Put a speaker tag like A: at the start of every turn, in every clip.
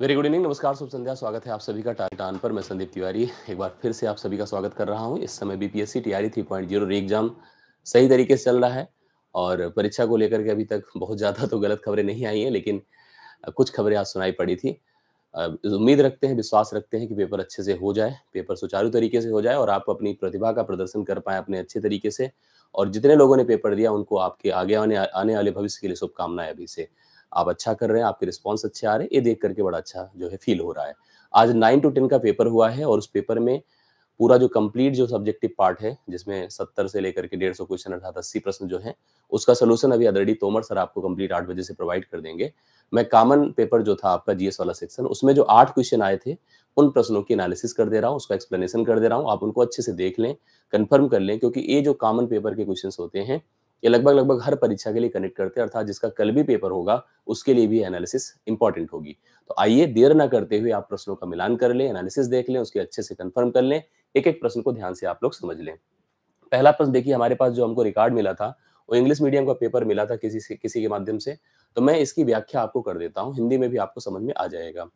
A: very good evening नमस्कार शुभ संध्या स्वागत है आप सभी का टाइटान पर मैं संदीप तिवारी एक बार फिर से आप सभी का स्वागत कर रहा हूं इस समय बीपीएससी टीआरई 3.0 री एग्जाम सही तरीके से चल रहा है और परीक्षा को लेकर के अभी तक बहुत ज़्यादा तो गलत खबरें नहीं आई हैं लेकिन कुछ खबरें आज सुनाई पड़ी थी उम्मीद रखते हैं विश्वास रखते हैं कि पेपर अच्छे से हो जाए पेपर सुचारू तरीके से हो जाए और आप अपनी प्रतिभा का प्रदर्शन कर पाए अपने अच्छे तरीके से और जितने लोगों ने पेपर दिया उनको आपके आगे आने आने वाले भविष्य के लिए शुभकामनाएं अभी से आप अच्छा कर रहे हैं आपके रिस्पॉन्स अच्छे आ रहे हैं ये देख करके बड़ा अच्छा जो है फील हो रहा है आज नाइन टू टेन का पेपर हुआ है और उस पेपर में पूरा जो कंप्लीट जो सब्जेक्टिव पार्ट है जिसमें सत्तर से लेकर के डेढ़ सौ क्वेश्चन अर्थात अस्सी प्रश्न जो है उसका सोल्यूशन अभी अदरडी तोमर सर आपको कंप्लीट आठ बजे से प्रोवाइड कर देंगे मैं कॉमन पेपर जो था आपका जीएस वाला सेक्शन उसमें जो आठ क्वेश्चन आए थे उन प्रश्नों की एनालिसिस कर दे रहा हूँ उसका एक्सप्लेनेशन कर दे रहा हूँ आप उनको अच्छे से देख लें कंफर्म कर लें क्योंकि ये जो कॉमन पेपर के क्वेश्चन होते हैं ये लगभग लगभग हर परीक्षा के लिए कनेक्ट करते हैं अर्थात जिसका कल भी पेपर होगा उसके लिए भी एनालिसिस इंपॉर्टेंट होगी तो आइए देर ना करते हुए आप प्रश्नों का मिलान कर लें एनालिसिस देख लें उसके अच्छे से कंफर्म कर लें एक एक प्रश्न को ध्यान से आप लोग समझ लें पहला प्रश्न देखिए हमारे पास जो हमको रिकॉर्ड मिला था वो इंग्लिश मीडियम का पेपर मिला था किसी से किसी के माध्यम से तो मैं इसकी व्याख्या आपको कर देता हूँ हिंदी में भी आपको समझ में आ जाएगा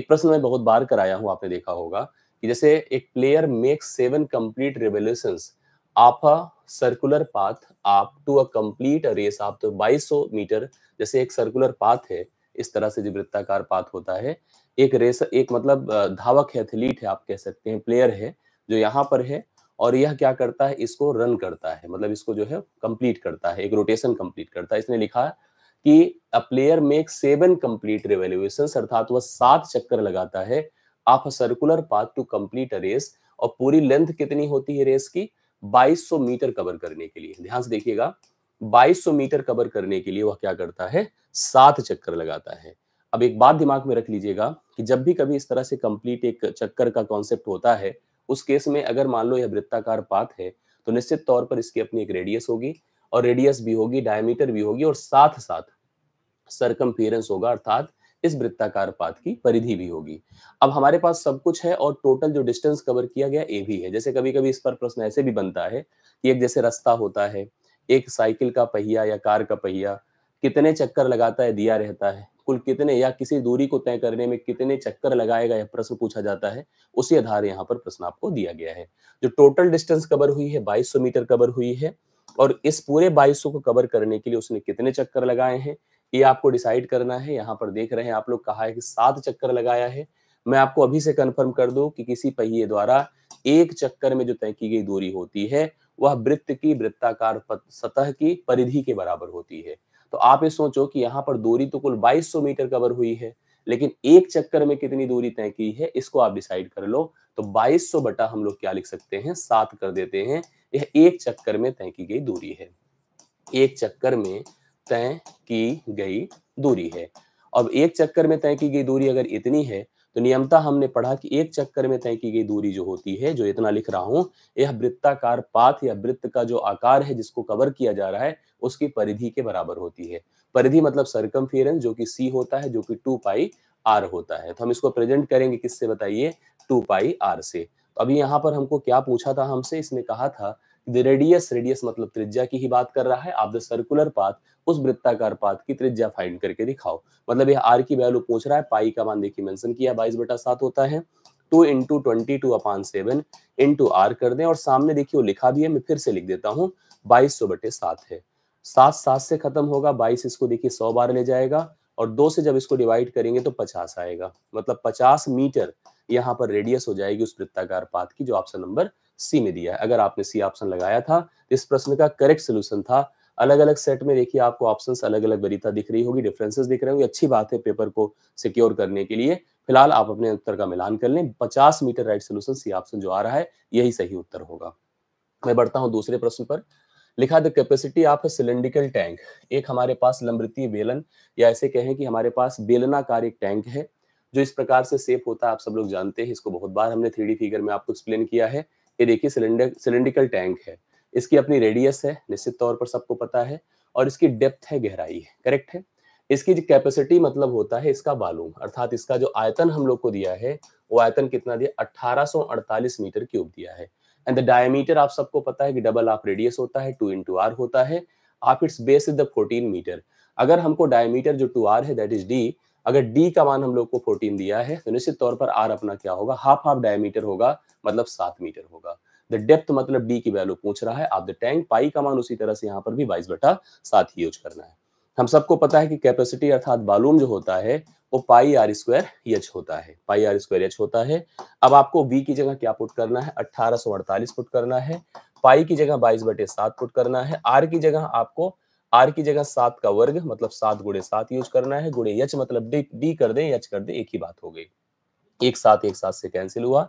A: एक प्रश्न मैं बहुत बार कराया हूँ आपने देखा होगा कि जैसे एक player make seven complete revolution आप सर्कुलर पाथ आप टू अ कंप्लीट रेस आप तो 2200 मीटर जैसे एक सर्कुलर पाथ है इस तरह से जो वृत्ताकार पाथ होता है एक रेस एक मतलब धावक है एथलीट है आप कह सकते हैं प्लेयर है जो यहाँ पर है और यह क्या करता है इसको रन करता है मतलब इसको जो है कंप्लीट करता है एक रोटेशन कंप्लीट करता है इसने लिखा कि a player make seven complete revolution अर्थात वह सात चक्कर लगाता है आप circular path to complete a race और पूरी लेंथ कितनी होती है रेस की 2200 मीटर कवर करने के लिए ध्यान से देखिएगा 2200 मीटर कवर करने के लिए वह क्या करता है सात चक्कर लगाता है अब एक बात दिमाग में रख लीजिएगा कि जब भी कभी इस तरह से कंप्लीट एक चक्कर का कॉन्सेप्ट होता है उस केस में अगर मान लो यह वृत्ताकार पात है तो निश्चित तौर पर इसकी अपनी एक रेडियस होगी और रेडियस भी होगी डायमीटर भी होगी और साथ साथ सरकम होगा अर्थात इस वृत्ताकार पात की परिधि भी होगी अब हमारे पास सब कुछ है और टोटल जो डिस्टेंस कवर किया गया ए भी है जैसे कभी कभी इस पर प्रश्न ऐसे भी बनता है कि एक जैसे रास्ता होता है एक साइकिल का पहिया या कार का पहिया कितने चक्कर लगाता है दिया रहता है कुल कितने या किसी दूरी को तय करने में कितने चक्कर लगाएगा यह प्रश्न पूछा जाता है उसी आधार यहाँ पर प्रश्न आपको दिया गया है जो टोटल डिस्टेंस कवर हुई है 2200 मीटर कवर हुई है और इस पूरे 2200 को कवर करने के लिए उसने कितने चक्कर लगाए हैं ये आपको डिसाइड करना है यहाँ पर देख रहे हैं आप लोग कहा है कि सात चक्कर लगाया है मैं आपको अभी से कंफर्म कर दू कि किसी पहिए द्वारा एक चक्कर में जो तय की गई दूरी होती है वह वृत्त की वृत्ताकार सतह की परिधि के बराबर होती है तो आप ये सोचो कि यहाँ पर दूरी तो कुल 2200 मीटर कवर हुई है लेकिन एक चक्कर में कितनी दूरी तय की है इसको आप डिसाइड कर लो तो 2200 बटा हम लोग क्या लिख सकते हैं सात कर देते हैं यह एक चक्कर में तय की गई दूरी है एक चक्कर में तय की गई दूरी है अब एक चक्कर में तय की गई दूरी अगर इतनी है तो नियमता हमने पढ़ा कि एक चक्कर में तय की गई दूरी जो होती है जो इतना लिख रहा हूं यह वृत्ताकार पाथ या वृत्त का जो आकार है जिसको कवर किया जा रहा है उसकी परिधि के बराबर होती है परिधि मतलब सरकम जो कि सी होता है जो कि टू पाई आर होता है तो हम इसको प्रेजेंट करेंगे किससे बताइए टू पाई आर से तो अभी यहाँ पर हमको क्या पूछा था हमसे इसने कहा था रेडियस रेडियस मतलब त्रिज्या की ही बात कर रहा है आप द सर्कुलर पाथ उस वृत्ताकार पाथ की त्रिज्या फाइंड करके दिखाओ मतलब यह आर की वैल्यू पूछ रहा है पाई का मान देखिए मेंशन किया बाईस बटा सात होता है two into twenty two upon seven into R कर दें और सामने देखिए वो लिखा भी है मैं फिर से लिख देता हूँ बाईस सौ बटे सात है सात सात से खत्म होगा बाईस इसको देखिए सौ बार ले जाएगा और दो से जब इसको डिवाइड करेंगे तो पचास आएगा मतलब पचास मीटर यहाँ पर रेडियस हो जाएगी उस वृत्ताकार पाथ की जो ऑप्शन नंबर सी में दिया है अगर आपने सी ऑप्शन लगाया था तो इस प्रश्न का करेक्ट सोल्यूशन था अलग अलग सेट में देखिए आपको ऑप्शन अलग अलग वरीता दिख रही होगी डिफरेंसेस दिख रहे होंगे अच्छी बात है पेपर को सिक्योर करने के लिए फिलहाल आप अपने उत्तर का मिलान कर लें 50 meter right solution C option जो आ रहा है यही सही उत्तर होगा मैं बढ़ता हूँ दूसरे प्रश्न पर लिखा the capacity of cylindrical tank एक हमारे पास लंबृतीय बेलन या ऐसे कहें कि हमारे पास बेलनाकार एक टैंक है जो इस प्रकार से सेफ होता है आप सब लोग जानते हैं इसको बहुत बार हमने थ्री फिगर में आपको एक्सप्लेन किया है ये देखिए सिलेंडर सिलेंड्रिकल टैंक है इसकी अपनी रेडियस है निश्चित तौर पर सबको पता है और इसकी डेप्थ है गहराई है करेक्ट है इसकी जो कैपेसिटी मतलब होता है इसका बालूम अर्थात इसका जो आयतन हम लोग को दिया है वो आयतन कितना दिया 1848 मीटर क्यूब दिया है एंड द डायमीटर आप सबको पता है कि डबल आप रेडियस होता है टू इंटू आर होता है आप its base is the fourteen meter अगर हमको डायमीटर जो टू आर है दैट इज डी अगर डी का मान हम लोग को फोर्टीन दिया है तो निश्चित तौर पर आर अपना क्या होगा हाफ हाफ डायमीटर होगा मतलब सात मीटर होगा द डेप्थ मतलब डी की वैल्यू पूछ रहा है आप द टैंक पाई का मान उसी तरह से यहाँ पर भी बाईस बटा सात ही यूज करना है हम सबको पता है कि कैपेसिटी अर्थात बालूम जो होता है वो पाई आर स्क्वायर एच होता है पाई आर स्क्वायर एच होता है अब आपको वी की जगह क्या पुट करना है अट्ठारह पुट करना है पाई की जगह बाईस बटे सात पुट करना है आर की जगह आपको आर की जगह सात का वर्ग मतलब सात गुड़े सात यूज करना है गुड़े यच मतलब डी डी कर दें यच कर दें एक ही बात हो गई एक साथ एक साथ से कैंसिल हुआ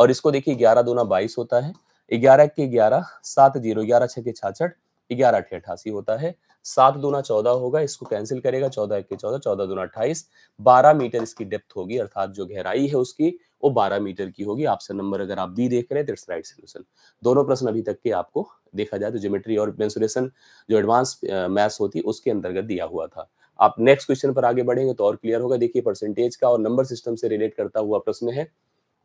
A: और इसको देखिए ग्यारह दोना बाईस होता है ग्यारह के ग्यारह सात जीरो ग्यारह छह के छाछठ ग्यारह अठे अठासी होता है सात दूना चौदह होगा इसको कैंसिल करेगा चौदह एक के चौदह चौदह दूना अट्ठाईस बारह मीटर इसकी डेप्थ होगी अर्थात जो गहराई है उसकी वो 12 मीटर की होगी ऑप्शन नंबर अगर आप बी देख रहे हैं तो इट्स राइट सोल्यूशन दोनों प्रश्न अभी तक के आपको देखा जाए तो ज्योमेट्री और मेन्सुरेशन जो एडवांस मैथ्स होती है उसके अंतर्गत दिया हुआ था आप नेक्स्ट क्वेश्चन पर आगे बढ़ेंगे तो और क्लियर होगा देखिए परसेंटेज का और नंबर सिस्टम से रिलेट करता हुआ प्रश्न है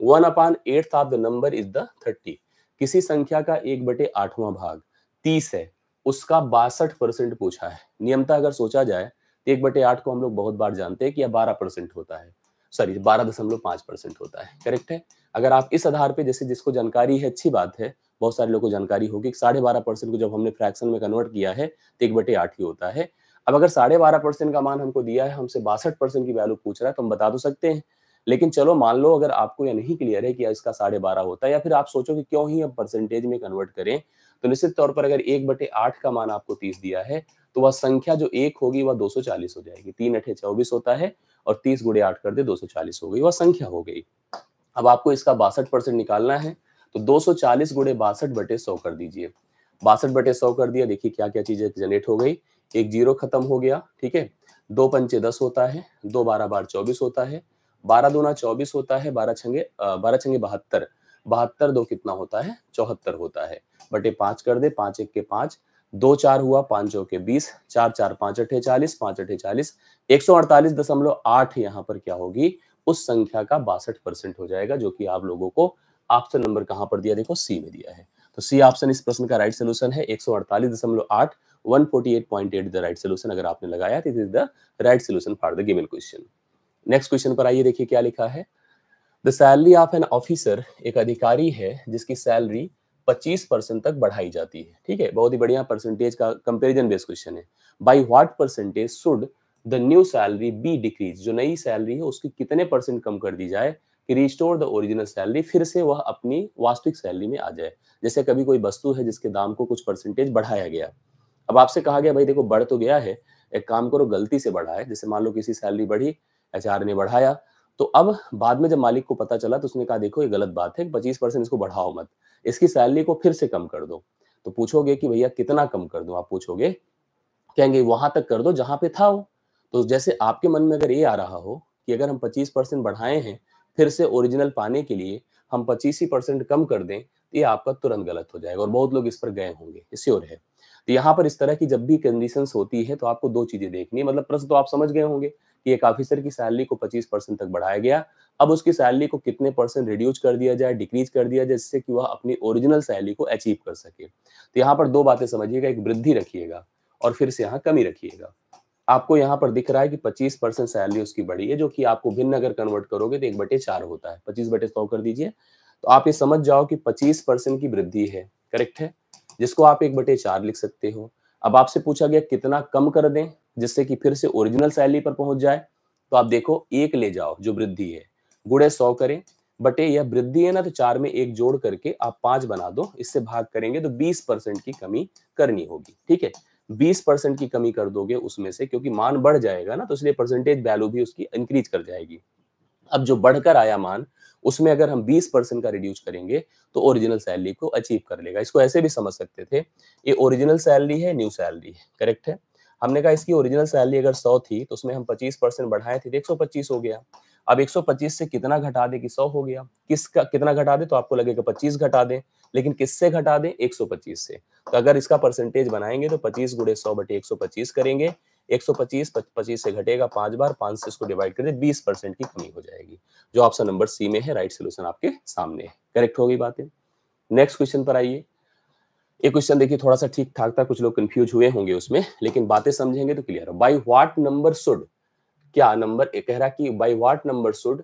A: one upon eighth of the number is the thirty किसी संख्या का एक बटे आठवां भाग तीस है उसका बासठ परसेंट पूछा है नियमता अगर सोचा जाए तो एक बटे आठ को हम लोग बहुत बार जानते हैं कि यह बारह परसेंट होता है सॉरी बारह दशमलव पांच परसेंट होता है करेक्ट है अगर आप इस आधार पे जैसे जिसको जानकारी है अच्छी बात है बहुत सारे लोगों को जानकारी होगी साढ़े बारह परसेंट को जब हमने फ्रैक्शन में कन्वर्ट किया है तो एक बटे आठ ही होता है अब अगर साढ़े बारह परसेंट का मान हमको दिया है हमसे बासठ परसेंट की वैल्यू पूछ रहा है तो हम बता तो सकते हैं लेकिन चलो मान लो अगर आपको यह नहीं क्लियर है कि इसका साढ़े बारह होता है या फिर आप सोचो कि क्यों ही हम परसेंटेज में कन्वर्ट करें तो निश्चित तौर पर अगर एक बटे आठ का मान आपको तीस दिया है तो वह संख्या जो एक होगी वह दो हो जाएगी तीन अठे चौबीस होता है और तीस गुड़े आठ कर दे 240 हो गई वह संख्या हो गई अब आपको इसका बासठ परसेंट निकालना है तो चालीस गुड़े बासठ बटे सौ कर दीजिए बासठ बटे सौ कर दिया देखिए क्या क्या चीजें जनरेट हो गई एक जीरो खत्म हो गया ठीक है दो पंचे दस होता है दो बारह बार चौबीस होता है बारह ना चौबीस होता है बारह छंगे बारह छंगे बहत्तर बहत्तर दो कितना होता है चौहत्तर होता है बटे पांच कर दे पांच एक के पांच दो चार हुआ पांच के बीस चार चार पांच अठे चालीस पांच अठे चालीस एक सौ अड़तालीस दशमलव आठ यहाँ पर क्या होगी उस संख्या का बासठ परसेंट हो जाएगा जो कि आप लोगों को ऑप्शन नंबर कहाँ पर दिया देखो सी में दिया है तो सी ऑप्शन इस प्रश्न का राइट सोल्यूशन है एक सौ अड़तालीस दशमलव आठ one forty eight point eight the right solution अगर आपने लगाया तो is the right solution for the given question next question पर आइए देखिए क्या लिखा है the salary of an officer एक अधिकारी है जिसकी सैलरी 25 परसेंट तक बढ़ाई जाती है ठीक है बहुत ही बढ़िया परसेंटेज का कंपेरिजन बेस्ड क्वेश्चन है by what percentage should the new salary be decrease जो नई सैलरी है उसकी कितने परसेंट कम कर दी जाए कि रिस्टोर द ओरिजिनल सैलरी फिर से वह अपनी वास्तविक सैलरी में आ जाए जैसे कभी कोई वस्तु है जिसके दाम को कुछ परसेंटेज बढ़ाया गया अब आपसे कहा गया भाई देखो बढ़ तो गया है एक काम करो गलती से बढ़ाए जैसे मान लो किसी सैलरी बढ़ी एच ने बढ़ाया तो अब बाद में जब मालिक को पता चला तो उसने कहा देखो ये गलत बात है पच्चीस परसेंट इसको बढ़ाओ मत इसकी सैलरी को फिर से कम कर दो तो पूछोगे कि भैया कितना कम कर दो आप पूछोगे कहेंगे वहां तक कर दो जहां पे था वो तो जैसे आपके मन में अगर ये आ रहा हो कि अगर हम पच्चीस परसेंट बढ़ाए हैं फिर से ओरिजिनल पाने के लिए हम पच्चीस ही परसेंट कम कर दें तो ये आपका तुरंत गलत हो जाएगा और बहुत लोग इस पर गए होंगे इसी और है तो यहाँ पर इस तरह की जब भी कंडीशन होती है तो आपको दो चीजें देखनी है मतलब प्रश्न तो आप समझ गए होंगे कि एक ऑफिसर की सैलरी को 25 परसेंट तक बढ़ाया गया अब उसकी सैलरी को कितने परसेंट रिड्यूस कर दिया जाए डिक्रीज कर दिया जाए जिससे कि वह अपनी ओरिजिनल सैलरी को अचीव कर सके तो यहाँ पर दो बातें समझिएगा एक वृद्धि रखिएगा और फिर से यहाँ कमी रखिएगा आपको यहाँ पर दिख रहा है कि 25 परसेंट सैलरी उसकी बढ़ी है जो कि आपको भिन्न अगर कन्वर्ट करोगे तो एक बटे चार होता है पच्चीस बटे सौ कर दीजिए तो आप ये समझ जाओ कि 25 परसेंट की वृद्धि है करेक्ट है जिसको आप एक बटे चार लिख सकते हो अब आपसे पूछा गया कितना कम कर दें जिससे कि फिर से ओरिजिनल सैलरी पर पहुंच जाए तो आप देखो एक ले जाओ जो वृद्धि है गुड़े सौ करें बटे यह वृद्धि है ना तो चार में एक जोड़ करके आप पांच बना दो इससे भाग करेंगे तो बीस परसेंट की कमी करनी होगी ठीक है बीस परसेंट की कमी कर दोगे उसमें से क्योंकि मान बढ़ जाएगा ना तो इसलिए परसेंटेज वैल्यू भी उसकी इंक्रीज कर जाएगी अब जो बढ़कर आया मान उसमें अगर हम 20 परसेंट का रिड्यूस करेंगे तो ओरिजिनल सैलरी को अचीव कर लेगा इसको ऐसे भी समझ सकते थे ये ओरिजिनल सैलरी है न्यू सैलरी है करेक्ट है हमने कहा इसकी ओरिजिनल सैलरी अगर सौ थी तो उसमें हम पच्चीस परसेंट बढ़ाए थे तो एक हो गया अब 125 से कितना घटा दे कि 100 हो गया किसका कितना घटा दे तो आपको लगेगा 25 घटा दें लेकिन किससे घटा दें 125 से तो अगर इसका परसेंटेज बनाएंगे तो 25 गुड़े सौ बटे एक करेंगे 125 25 से घटेगा पांच बार पांच से इसको डिवाइड कर दे बीस परसेंट की कमी हो जाएगी जो ऑप्शन नंबर सी में है राइट सोल्यूशन आपके सामने है करेक्ट होगी बातें नेक्स्ट क्वेश्चन पर आइए ये क्वेश्चन देखिए थोड़ा सा ठीक ठाक था कुछ लोग कंफ्यूज हुए होंगे उसमें लेकिन बातें समझेंगे तो क्लियर हो बाई वाट नंबर सुड क्या नंबर कह रहा कि by what number should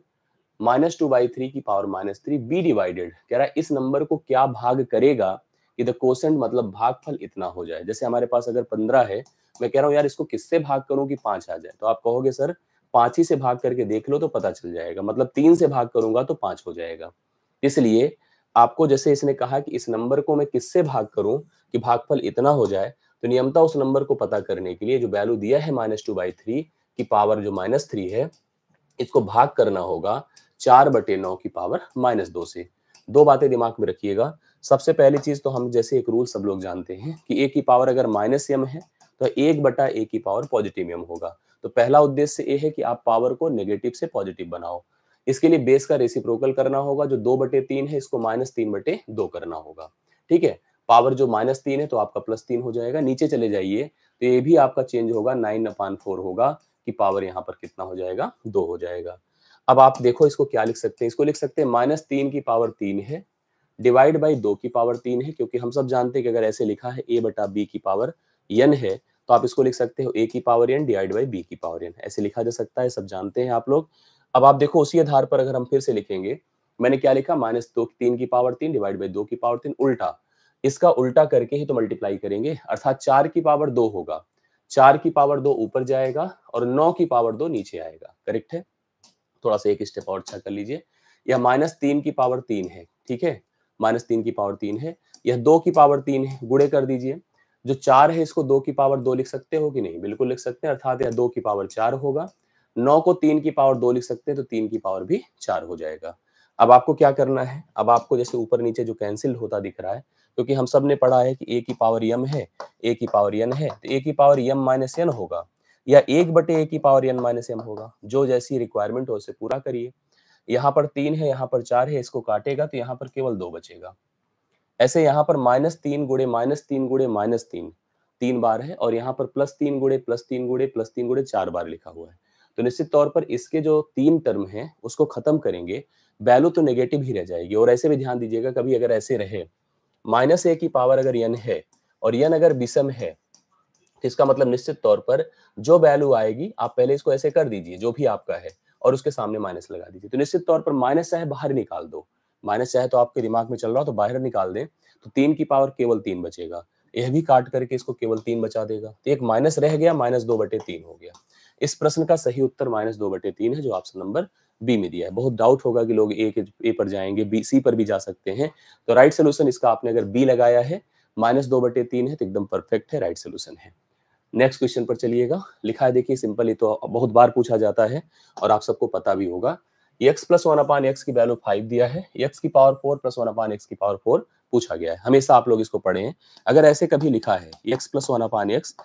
A: minus two by three की power minus three be divided कह रहा है इस नंबर को क्या भाग करेगा कि द कोसेंट मतलब भागफल इतना हो जाए जैसे हमारे पास अगर पंद्रह है मैं कह रहा हूँ यार इसको किससे भाग करूँ कि पांच आ जाए तो आप कहोगे सर पांच ही से भाग करके देख लो तो पता चल जाएगा मतलब तीन से भाग करूंगा तो पांच हो जाएगा इसलिए आपको जैसे इसने कहा कि इस नंबर को मैं किससे भाग करूं कि भागफल इतना हो जाए तो नियमता उस नंबर को पता करने के लिए जो वैल्यू दिया है माइनस टू बाई थ्री की पावर जो माइनस थ्री है इसको भाग करना होगा चार बटे नौ की पावर माइनस दो से दो बातें दिमाग में रखिएगा सबसे पहली चीज तो हम जैसे एक रूल सब लोग जानते हैं कि ए की पावर अगर माइनस एम है तो एक बटा ए की पावर पॉजिटिव एम होगा तो पहला उद्देश्य ये है कि आप पावर को नेगेटिव से पॉजिटिव बनाओ इसके लिए बेस का रेसिप्रोकल करना होगा जो दो बटे तीन है इसको माइनस तीन बटे दो करना होगा ठीक है पावर जो माइनस तीन है तो आपका प्लस तीन हो जाएगा नीचे चले जाइए तो ये भी आपका चेंज होगा नाइन अपान फोर होगा कि पावर यहाँ पर कितना हो जाएगा दो हो जाएगा अब आप देखो इसको क्या लिख सकते हैं इसको लिख सकते हैं माइनस तीन की पावर तीन है डिवाइड बाई दो की पावर तीन है क्योंकि हम सब जानते हैं कि अगर ऐसे लिखा है ए बटा बी की पावर यन है तो आप इसको लिख सकते हो ए की power N divide by B की पावर एन ऐसे लिखा जा सकता है सब जानते हैं आप लोग अब आप देखो उसी आधार पर अगर हम फिर से लिखेंगे मैंने क्या लिखा माइनस दो तीन की पावर तीन डिवाइड बाई दो की पावर तीन उल्टा इसका उल्टा करके ही तो मल्टीप्लाई करेंगे अर्थात चार की पावर दो होगा चार की पावर दो ऊपर जाएगा और नौ की पावर दो नीचे आएगा करेक्ट है थोड़ा सा एक स्टेप और अच्छा कर लीजिए या माइनस तीन की पावर तीन है ठीक है माइनस तीन की पावर तीन है यह दो की पावर तीन है गुड़े कर दीजिए जो चार है इसको दो की पावर दो लिख सकते हो कि नहीं बिल्कुल लिख सकते हैं अर्थात यह दो की पावर चार होगा नौ को तीन की पावर दो लिख सकते हैं तो तीन की पावर भी चार हो जाएगा अब आपको क्या करना है अब आपको जैसे ऊपर नीचे जो कैंसिल होता दिख रहा है क्योंकि हम सब ने पढ़ा है कि ए की पावर यम है ए की पावर यन है तो ए की पावर यम माइनस एन होगा या एक बटे ए की पावर एन माइनस एम होगा जो जैसी रिक्वायरमेंट हो उसे पूरा करिए यहाँ पर तीन है यहाँ पर चार है इसको काटेगा तो यहाँ पर केवल दो बचेगा ऐसे यहाँ पर माइनस तीन गुड़े माइनस तीन गुड़े माइनस तीन तीन बार है और यहाँ पर प्लस तीन गुड़े प्लस तीन गुड़े प्लस तीन गुड़े चार बार लिखा हुआ है तो निश्चित तौर पर इसके जो तीन टर्म है उसको खत्म करेंगे वैल्यू तो नेगेटिव ही रह जाएगी और ऐसे भी ध्यान दीजिएगा कभी अगर ऐसे रहे माइनस ए की पावर अगर यन है और यन अगर विषम है तो इसका मतलब निश्चित तौर पर जो वैल्यू आएगी आप पहले इसको ऐसे कर दीजिए जो भी आपका है और उसके सामने माइनस लगा दीजिए तो निश्चित तौर पर माइनस चाहे बाहर निकाल दो माइनस चाहे तो आपके दिमाग में चल रहा हो तो बाहर निकाल दें तो तीन की पावर केवल तीन बचेगा यह भी काट करके इसको केवल तीन बचा देगा तो एक माइनस रह गया माइनस दो बटे तीन हो गया इस प्रश्न का सही उत्तर माइनस दो बटे तीन है जो ऑप्शन नंबर बी में दिया है बहुत डाउट होगा कि लोग ए के ए पर जाएंगे बी सी पर भी जा सकते हैं तो राइट सोल्यूशन इसका आपने अगर बी लगाया है माइनस दो बटे तीन है तो एकदम परफेक्ट है राइट सोल्यूशन है नेक्स्ट क्वेश्चन पर चलिएगा लिखा है देखिए सिंपल ये तो बहुत बार पूछा जाता है और आप सबको पता भी होगा X plus one upon X की वैल्यू फाइव दिया है एक्स की power four plus one upon X की पावर फोर पूछा गया है हमेशा आप लोग इसको पढ़े हैं अगर ऐसे कभी लिखा है X plus one upon X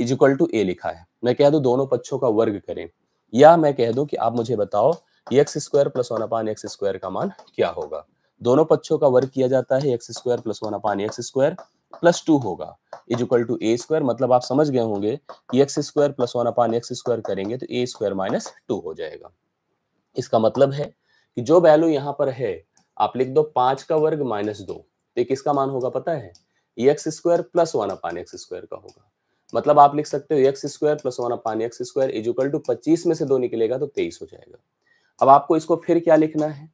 A: is equal to A लिखा है मैं कह दूं दोनों पक्षों का वर्ग करें या मैं कह दूं कि आप मुझे बताओ X square plus one upon X square का मान क्या होगा दोनों पक्षों का वर्ग किया जाता है X square plus one upon X square plus two होगा is equal to A square मतलब आप समझ गए होंगे कि X square plus one upon X square करेंगे तो ए स्क्वायर माइनस टू हो जाएगा इसका मतलब है कि जो वैल्यू यहाँ पर है आप लिख दो पांच का वर्ग माइनस दो तो किसका मान होगा पता है X square plus one upon X square का होगा मतलब आप लिख सकते हो X square plus one upon X square is equal to पच्चीस में से दो निकलेगा तो तेईस हो जाएगा अब आपको इसको फिर क्या लिखना है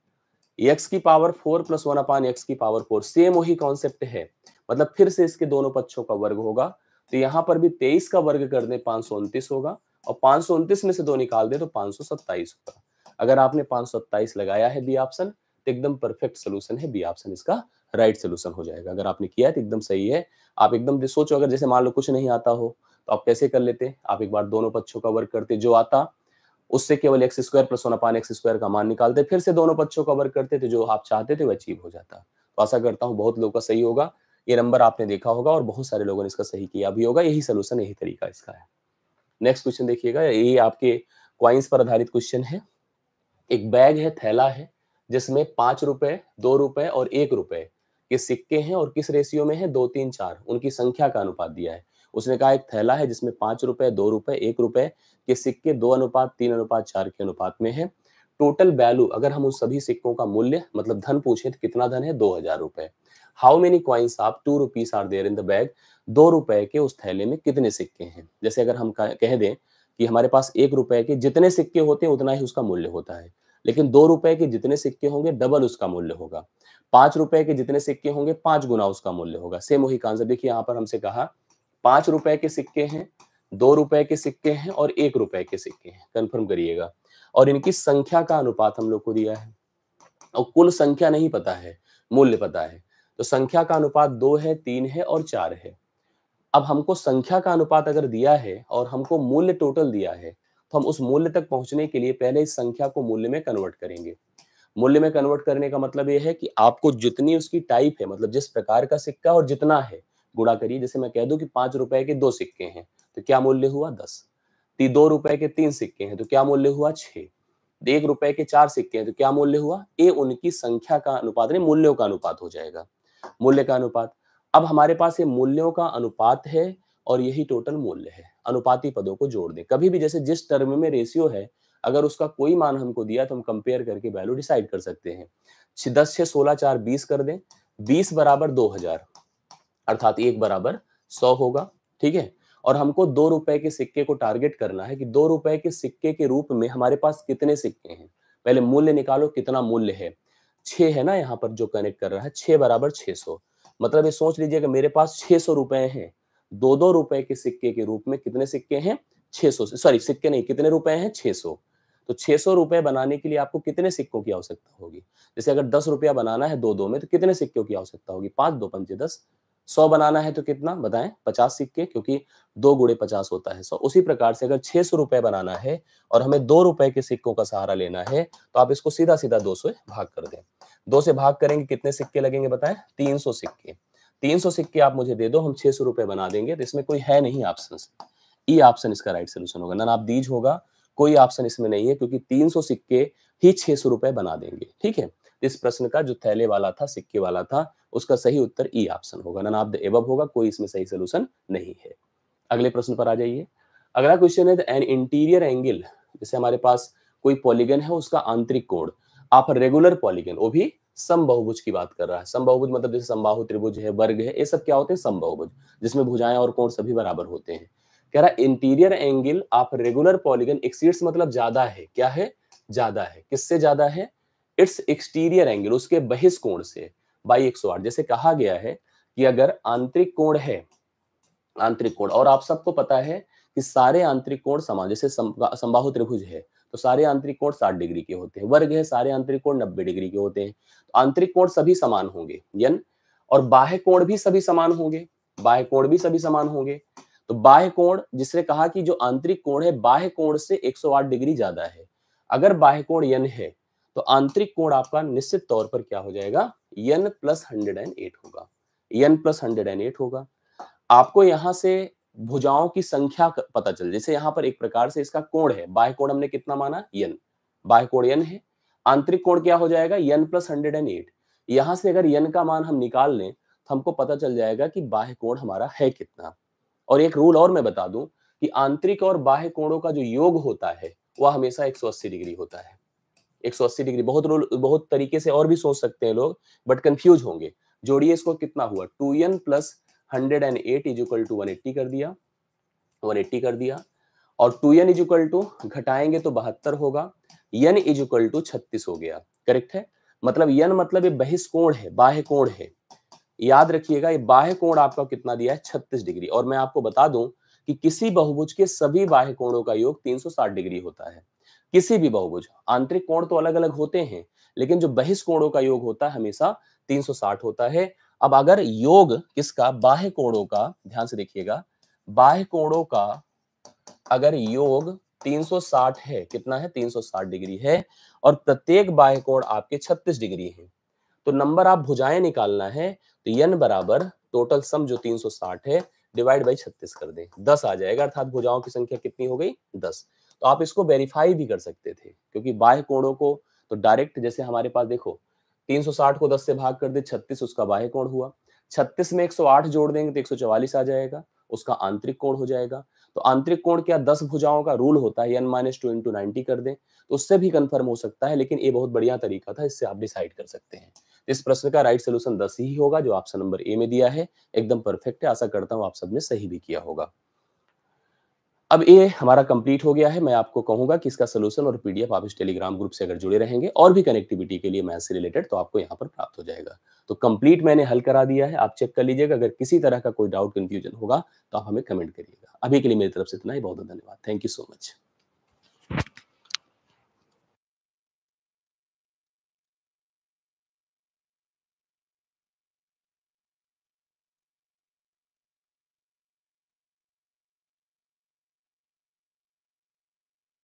A: एक्स की power four plus one upon X की पावर फोर सेम वही कॉन्सेप्ट है मतलब फिर से इसके दोनों पक्षों का वर्ग होगा तो यहाँ पर भी तेईस का वर्ग कर दे पांच होगा और पांच में से दो निकाल दे तो पांच होगा अगर आपने पांच लगाया है बी ऑप्शन तो एकदम परफेक्ट सोल्यूशन है बी ऑप्शन इसका राइट right सोल्यूशन हो जाएगा अगर आपने किया तो एकदम सही है आप एकदम सोचो अगर जैसे मान लो कुछ नहीं आता हो तो आप कैसे कर लेते आप एक बार दोनों पक्षों का वर्ग करते जो आता उससे केवल X square plus one upon X square का मान निकालते फिर से दोनों पक्षों का वर्ग करते तो जो आप चाहते थे वो अचीव हो जाता तो आशा करता हूँ बहुत लोगों का सही होगा ये नंबर आपने देखा होगा और बहुत सारे लोगों ने इसका सही किया भी होगा यही सोल्यूशन यही तरीका इसका है नेक्स्ट क्वेश्चन देखिएगा ये आपके क्वाइंस पर आधारित क्वेश्चन है एक बैग है थैला है जिसमें पांच रुपए दो रुपए और एक रुपए के सिक्के हैं और किस रेशियो में है दो तीन चार उनकी संख्या का अनुपात दिया है उसने कहा एक थैला है जिसमें पांच रुपए दो रुपए एक रुपए के सिक्के दो अनुपात तीन अनुपात चार के अनुपात में है टोटल वैल्यू अगर हम उन सभी सिक्कों का मूल्य मतलब धन पूछे तो कितना धन है दो हजार रुपए हाउ मेनी क्वाइंस आप two rupees are there in the bag दो रुपए के उस थैले में कितने सिक्के हैं जैसे अगर हम कह दें कि हमारे पास एक रुपए के जितने सिक्के होते हैं उतना ही उसका मूल्य होता है लेकिन दो रुपए के जितने सिक्के होंगे डबल उसका मूल्य होगा पांच रुपए के जितने सिक्के होंगे पांच गुना उसका मूल्य होगा सेम वही कांसर देखिए यहाँ पर हमसे कहा पांच रुपए के सिक्के हैं दो रुपए के सिक्के हैं और एक रुपए के सिक्के हैं कंफर्म करिएगा और इनकी संख्या का अनुपात हम लोग को दिया है और कुल संख्या नहीं पता है मूल्य पता है तो संख्या का अनुपात दो है तीन है और चार है अब हमको संख्या का अनुपात अगर दिया है और हमको मूल्य टोटल दिया है तो हम उस मूल्य तक पहुंचने के लिए पहले इस संख्या को मूल्य में कन्वर्ट करेंगे मूल्य में कन्वर्ट करने का मतलब यह है कि आपको जितनी उसकी टाइप है मतलब जिस प्रकार का सिक्का और जितना है गुणा करिए जैसे मैं कह दूं कि पांच रुपए के दो सिक्के हैं तो क्या मूल्य हुआ दस दो रुपए के तीन सिक्के हैं तो क्या मूल्य हुआ छह एक रुपए के चार सिक्के हैं तो क्या मूल्य हुआ ये उनकी संख्या का अनुपात नहीं मूल्यों का अनुपात हो जाएगा मूल्य का अनुपात अब हमारे पास ये मूल्यों का अनुपात है और यही टोटल मूल्य है अनुपाती पदों को जोड़ दें कभी भी जैसे जिस टर्म में रेशियो है अगर उसका कोई मान हमको दिया तो हम कंपेयर करके वैल्यू डिसाइड कर सकते हैं दस छह सोलह चार बीस कर दें बीस बराबर दो हजार अर्थात एक बराबर सौ होगा ठीक है और हमको दो रुपए के सिक्के को टारगेट करना है कि दो रुपए के सिक्के के रूप में हमारे पास कितने सिक्के हैं पहले मूल्य निकालो कितना मूल्य है छ है ना यहाँ पर जो कनेक्ट कर रहा है छह बराबर छः सौ मतलब ये सोच लीजिए कि मेरे पास छह सौ रुपए हैं दो दो रुपए के सिक्के के रूप में कितने सिक्के हैं छे सौ सॉरी सिक्के नहीं कितने रुपए हैं छे सौ तो छे सौ रुपए बनाने के लिए आपको कितने सिक्कों की आवश्यकता होगी जैसे अगर दस रुपया बनाना है दो दो में तो कितने सिक्कों की आवश्यकता होगी पांच दो पंचे दस सौ बनाना है तो कितना बताएं पचास सिक्के क्योंकि दो गुड़े पचास होता है सौ उसी प्रकार से अगर छह सौ रुपए बनाना है और हमें दो रुपए के सिक्कों का सहारा लेना है तो आप इसको सीधा सीधा दो से भाग कर दें दो से भाग करेंगे कितने सिक्के लगेंगे बताएं तीन सौ सिक्के तीन सौ सिक्के आप मुझे दे दो हम छह सौ रुपए बना देंगे तो इसमें कोई है नहीं ऑप्शन ई ऑप्शन इसका राइट सोल्यूशन होगा ना आप दीज होगा कोई ऑप्शन इसमें नहीं है क्योंकि तीन सौ सिक्के ही छह सौ रुपए बना देंगे ठीक है इस प्रश्न का जो थैले वाला था सिक्के वाला था उसका सही उत्तर ई e ऑप्शन होगा नन ऑफ द एब होगा कोई इसमें सही सोल्यूशन नहीं है अगले प्रश्न पर आ जाइए अगला क्वेश्चन है एन इंटीरियर एंगल जैसे हमारे पास कोई पॉलीगन है उसका आंतरिक कोण आप रेगुलर पॉलीगन वो भी समबहुभुज की बात कर रहा है समबहुभुज मतलब जैसे समबाहु त्रिभुज है वर्ग है ये सब क्या होते हैं समबहुभुज जिसमें भुजाएं और कोण सभी बराबर होते हैं कह रहा है इंटीरियर एंगल आप रेगुलर पॉलीगन एक्सीड्स मतलब ज्यादा है क्या है ज्यादा है किससे ज्यादा है इट्स एक्सटीरियर एंगल उसके बहिष्कोण से बाई एक जैसे कहा गया है कि अगर आंतरिक कोण है आंतरिक कोण और आप सबको पता है कि सारे आंतरिक कोण समान जैसे संबाहु त्रिभुज है तो सारे आंतरिक कोण 60 डिग्री के होते हैं वर्ग है सारे आंतरिक कोण 90 डिग्री के होते हैं तो आंतरिक कोण सभी समान होंगे यन और बाह्य कोण भी सभी समान होंगे बाह्य कोण भी सभी समान होंगे तो बाह्य कोण जिसने कहा कि जो आंतरिक कोण है बाह्य कोण से 108 डिग्री ज्यादा है अगर बाह्य कोण यन है तो आंतरिक कोण आपका निश्चित तौर पर क्या हो जाएगा n plus hundred and eight होगा n plus hundred and eight होगा आपको यहां से भुजाओं की संख्या पता चल जैसे यहाँ पर एक प्रकार से इसका कोण है बाह्य कोण हमने कितना माना यन बाह्य कोण यन है आंतरिक कोण क्या हो जाएगा n plus hundred and eight यहां से अगर यन का मान हम निकाल लें तो हमको पता चल जाएगा कि बाह्य कोण हमारा है कितना और एक रूल और मैं बता दूं कि आंतरिक और बाह्य कोणों का जो योग होता है वह हमेशा 180 डिग्री होता है 180 डिग्री बहुत रोल बहुत तरीके से और भी सोच सकते हैं लोग बट कंफ्यूज होंगे जोड़िए इसको कितना हुआ two n plus hundred and eight is equal to one eighty कर दिया वन एट्टी कर दिया और two n is equal to घटाएंगे तो बहत्तर होगा यन इज इक्वल टू छत्तीस हो गया करेक्ट है मतलब यन मतलब ये बहिष्कोण है बाह्य कोण है याद रखिएगा ये बाह्य कोण आपका कितना दिया है छत्तीस डिग्री और मैं आपको बता दूं कि किसी बहुभुज के सभी बाह्य कोणों का योग 360 डिग्री होता है किसी भी बहुभुज आंतरिक कोण तो अलग अलग होते हैं लेकिन जो बहिष्कोणों का योग होता है हमेशा 360 होता है अब अगर योग किसका बाह्य कोणों का ध्यान से देखिएगा बाह्य कोणों का अगर योग 360 है कितना है 360 डिग्री है और प्रत्येक बाह्य कोण आपके 36 डिग्री है तो नंबर आप भुजाएं निकालना है तो यन बराबर टोटल सम जो 360 है डिवाइड बाई 36 कर दे 10 आ जाएगा अर्थात भुजाओं की संख्या कितनी हो गई 10 तो आप इसको वेरीफाई भी कर सकते थे क्योंकि बाह्य कोणों को तो डायरेक्ट जैसे हमारे पास देखो 360 को 10 से भाग कर दे 36 उसका बाह्य कोण हुआ 36 में 108 जोड़ देंगे तो 144 आ जाएगा उसका आंतरिक कोण हो जाएगा तो आंतरिक कोण क्या दस भुजाओं का रूल होता है n minus two into ninety कर दें तो उससे भी कंफर्म हो सकता है लेकिन ये बहुत बढ़िया तरीका था इससे आप डिसाइड कर सकते हैं तो इस प्रश्न का राइट सोल्यूशन दस ही होगा जो ऑप्शन नंबर ए में दिया है एकदम परफेक्ट है आशा करता हूँ आप सबने सही भी किया होगा अब ये हमारा कंप्लीट हो गया है मैं आपको कहूंगा कि इसका सोल्यूशन और पीडीएफ आप इस टेलीग्राम ग्रुप से अगर जुड़े रहेंगे और भी कनेक्टिविटी के लिए मैथ से रिलेटेड तो आपको यहाँ पर प्राप्त हो जाएगा तो कंप्लीट मैंने हल करा दिया है आप चेक कर लीजिएगा अगर किसी तरह का कोई डाउट कंफ्यूजन होगा तो आप हमें कमेंट करिएगा अभी के लिए मेरी तरफ से इतना ही बहुत बहुत धन्यवाद थैंक यू सो मच